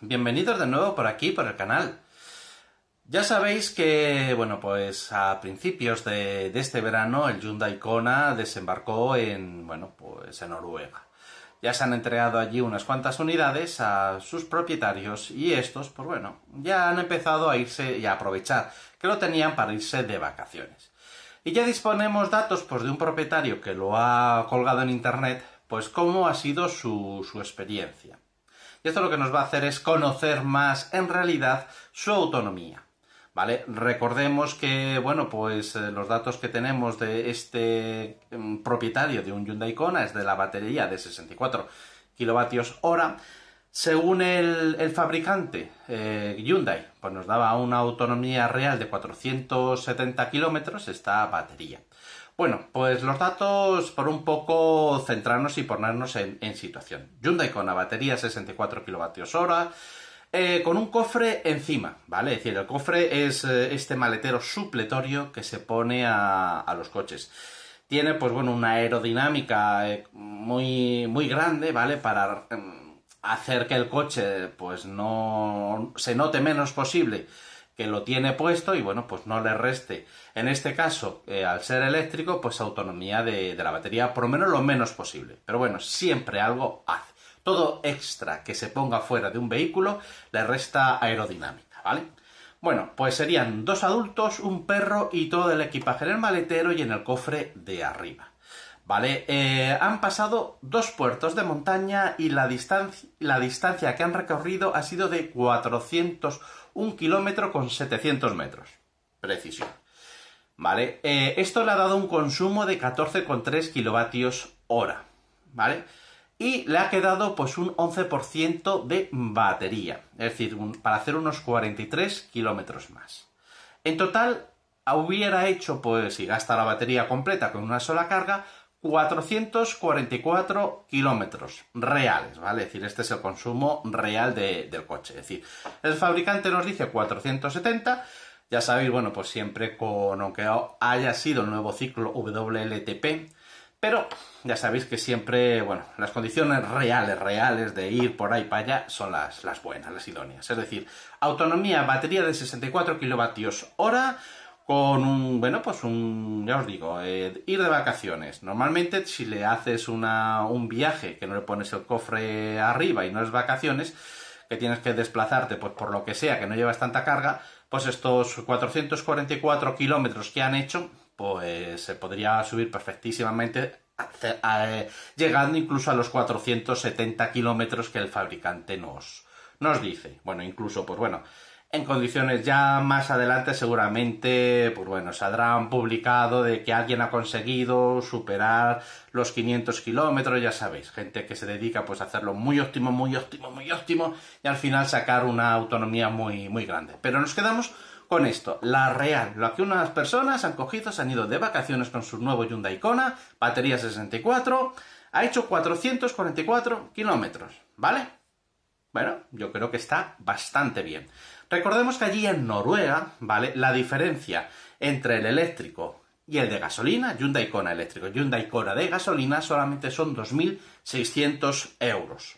bienvenidos de nuevo por aquí, por el canal. Ya sabéis que, bueno, pues a principios de, este verano el Hyundai Kona desembarcó en, bueno, pues en Noruega. Ya se han entregado allí unas cuantas unidades a sus propietarios y estos, pues bueno, ya han empezado a irse y a aprovechar que lo tenían para irse de vacaciones. Y ya disponemos datos pues, de un propietario que lo ha colgado en internet, pues cómo ha sido su, su experiencia. Y esto lo que nos va a hacer es conocer más en realidad su autonomía. ¿Vale? Recordemos que, bueno, pues eh, los datos que tenemos de este em, propietario de un Hyundai Kona es de la batería de 64 kilovatios hora. Según el, fabricante eh, Hyundai, pues nos daba una autonomía real de 470 kilómetros esta batería. Bueno, pues los datos por un poco centrarnos y ponernos en, situación. Hyundai con la batería 64 kWh, hora eh, con un cofre encima, ¿vale? Es decir, el cofre es eh, este maletero supletorio que se pone a, los coches. Tiene, pues bueno, una aerodinámica eh, muy, muy grande, ¿vale? Para mm, hacer que el coche, pues no se note menos posible que lo tiene puesto y bueno, pues no le reste, en este caso, eh, al ser eléctrico, pues autonomía de, de la batería, por lo menos lo menos posible. Pero bueno, siempre algo hace. Todo extra que se ponga fuera de un vehículo le resta aerodinámica, ¿vale? Bueno, pues serían dos adultos, un perro y todo el equipaje en el maletero y en el cofre de arriba. ¿Vale? Eh, han pasado dos puertos de montaña y la, distancia, la distancia que han recorrido ha sido de 401 kilómetro con 700 metros. Precisión. ¿Vale? Eh, esto le ha dado un consumo de 14,3 kilovatios hora. ¿Vale? Y le ha quedado pues un 11% de batería. Es decir, para hacer unos 43 kilómetros más. En total, hubiera hecho, pues si gasta la batería completa con una sola carga, 444 kilómetros reales, ¿vale? Es decir, este es el consumo real del coche. Es decir, el fabricante nos dice 470. Ya sabéis, bueno, pues siempre con, aunque haya sido el nuevo ciclo WLTP, pero ya sabéis que siempre, bueno, las condiciones reales, reales de ir por ahí para allá son las, las buenas, las idóneas. Es decir, autonomía, batería de 64 kilovatios hora, con un, bueno, pues un, ya os digo, eh, ir de vacaciones. Normalmente si le haces una, un viaje que no le pones el cofre arriba y no es vacaciones, que tienes que desplazarte, pues por lo que sea, que no llevas tanta carga, pues estos 444 kilómetros que han hecho, pues se podría subir perfectísimamente, eh, llegando incluso a los 470 kilómetros que el fabricante nos, nos dice. Bueno, incluso, pues bueno, en condiciones ya más adelante seguramente, pues bueno, saldrán publicado de que alguien ha conseguido superar los 500 kilómetros, ya sabéis, gente que se dedica pues a hacerlo muy óptimo, muy óptimo, muy óptimo y al final sacar una autonomía muy, muy grande. Pero nos quedamos con esto, la real, lo que unas personas han cogido, se han ido de vacaciones con su nuevo Hyundai Kona, batería 64, ha hecho 444 kilómetros, ¿vale? Bueno, yo creo que está bastante bien. Recordemos que allí en Noruega, ¿vale? La diferencia entre el eléctrico y el de gasolina, Hyundai Kona eléctrico y Hyundai Kona de gasolina, solamente son 2.600 euros.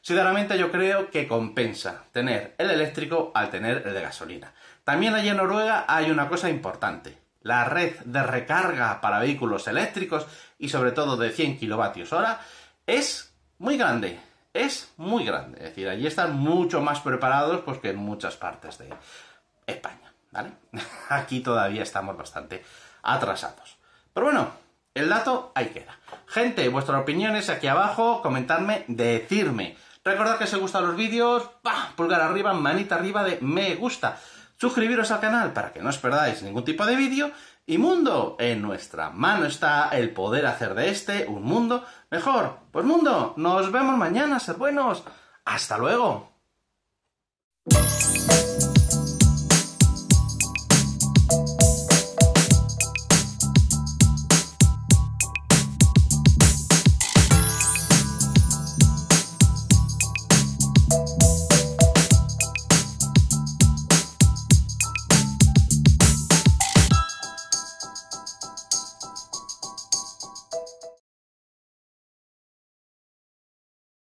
Sinceramente yo creo que compensa tener el eléctrico al tener el de gasolina. También allí en Noruega hay una cosa importante. La red de recarga para vehículos eléctricos y sobre todo de 100 kilovatios hora es muy grande es muy grande. Es decir, allí están mucho más preparados pues, que en muchas partes de España. ¿vale? Aquí todavía estamos bastante atrasados. Pero bueno, el dato ahí queda. Gente, vuestras opiniones aquí abajo, comentarme, decirme. Recordad que si os gustan los vídeos, pulgar arriba, manita arriba de me gusta. Suscribiros al canal para que no os perdáis ningún tipo de vídeo y mundo. En nuestra mano está el poder hacer de este un mundo mejor. Pues mundo, nos vemos mañana, ser buenos. Hasta luego.